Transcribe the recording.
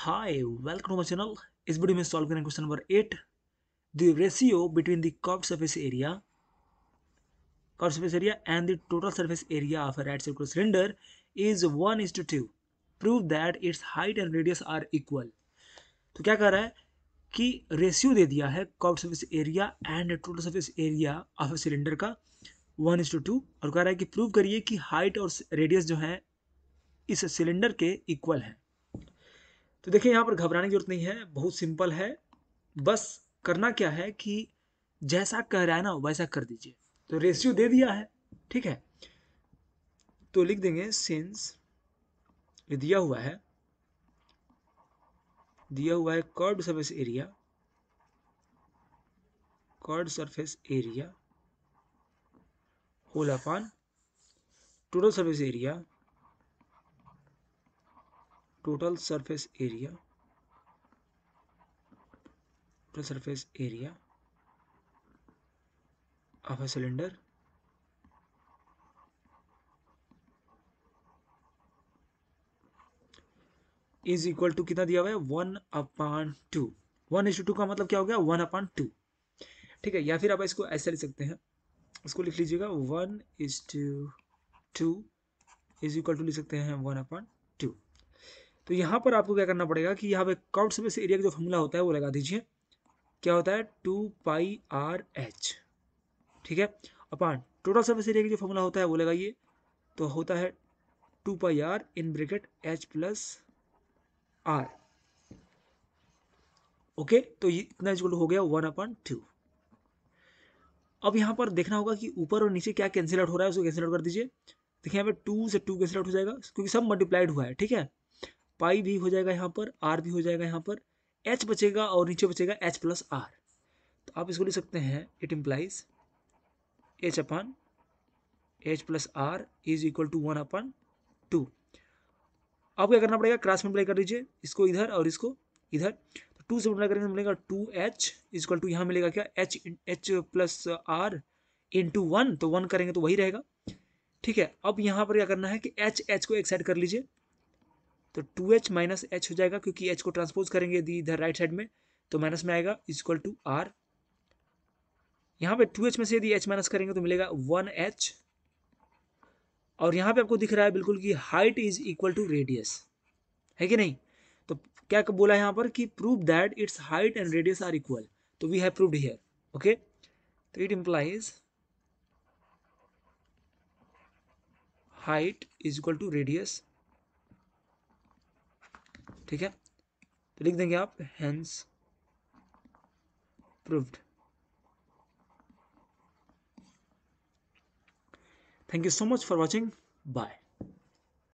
Hi, welcome to my channel. इस video में solve करें question number eight the ratio between the curve surface area curve surface area and the total surface area of right circular cylinder is one is to two prove that its height and radius are equal तो क्या कह रहा है कि ratio दे दिया है curve surface area and total surface area of a cylinder का वन इज टू टू और कह रहा है कि प्रूव करिए कि हाइट और रेडियस जो है इस सिलेंडर के इक्वल है तो देखिए यहाँ पर घबराने की जरूरत नहीं है बहुत सिंपल है बस करना क्या है कि जैसा कह रहा है ना वैसा कर दीजिए तो रेशियो दे दिया है ठीक है तो लिख देंगे सिंस ये दिया हुआ है दिया हुआ है curved surface area curved surface area whole upon total surface area total surface area total surface area of a cylinder is equal to कितना दिया हुआ है one upon two one is to का मतलब क्या हो गया वन अपान टू ठीक है या फिर आप इसको ऐसे लिख सकते हैं इसको लिख लीजिएगा one is to two is equal to लिख सकते हैं वन अपान तो यहाँ पर आपको क्या करना पड़ेगा कि यहाँ पे काउट स्पेस एरिया का जो फॉर्मूला होता है वो लगा दीजिए क्या होता है टू पाई आर एच ठीक है अपान टोटल सर्विस एरिया का जो फॉर्मूला होता है वो लगाइए तो होता है two pi R in bracket H plus R okay तो ये इतना इज्कुल हो गया वन अपॉन टू अब यहाँ पर देखना होगा कि ऊपर और नीचे क्या कैंसिल आउट हो रहा है उसको कैंसिल आउट कर दीजिए देखिए यहाँ पे टू से टू कैंसिल आउट हो जाएगा क्योंकि सब मल्टीप्लाइड हुआ है ठीक है पाई भी हो जाएगा यहाँ पर आर भी हो जाएगा यहाँ पर एच बचेगा और नीचे बचेगा एच प्लस आर तो आप इसको लिख सकते हैं it implies H upon H plus R is equal to one upon two आपको क्या करना पड़ेगा क्रॉस अप्लाई कर लीजिए इसको इधर और इसको इधर तो टू से मल्टीप्लाई करेंगे मिलेगा टू एच इक्वल टू यहाँ मिलेगा क्या H H plus R into one तो वन करेंगे तो वही रहेगा ठीक है अब यहाँ पर क्या करना है कि एच एच को एक साइड कर लीजिए तो टू एच माइनस एच हो जाएगा क्योंकि एच को ट्रांसपोज करेंगे यदि इधर राइट साइड में तो माइनस में आएगा इज इक्वल टू आर यहाँ पे टू एच में से यदि एच माइनस करेंगे तो मिलेगा वन एच और यहाँ पे आपको दिख रहा है बिल्कुल कि height is equal to radius है कि नहीं तो क्या बोला है यहाँ पर कि prove that its height and radius are equal तो we have proved here okay तो it implies height is equal to radius ठीक है तो लिख देंगे आप hence proved thank you so much for watching bye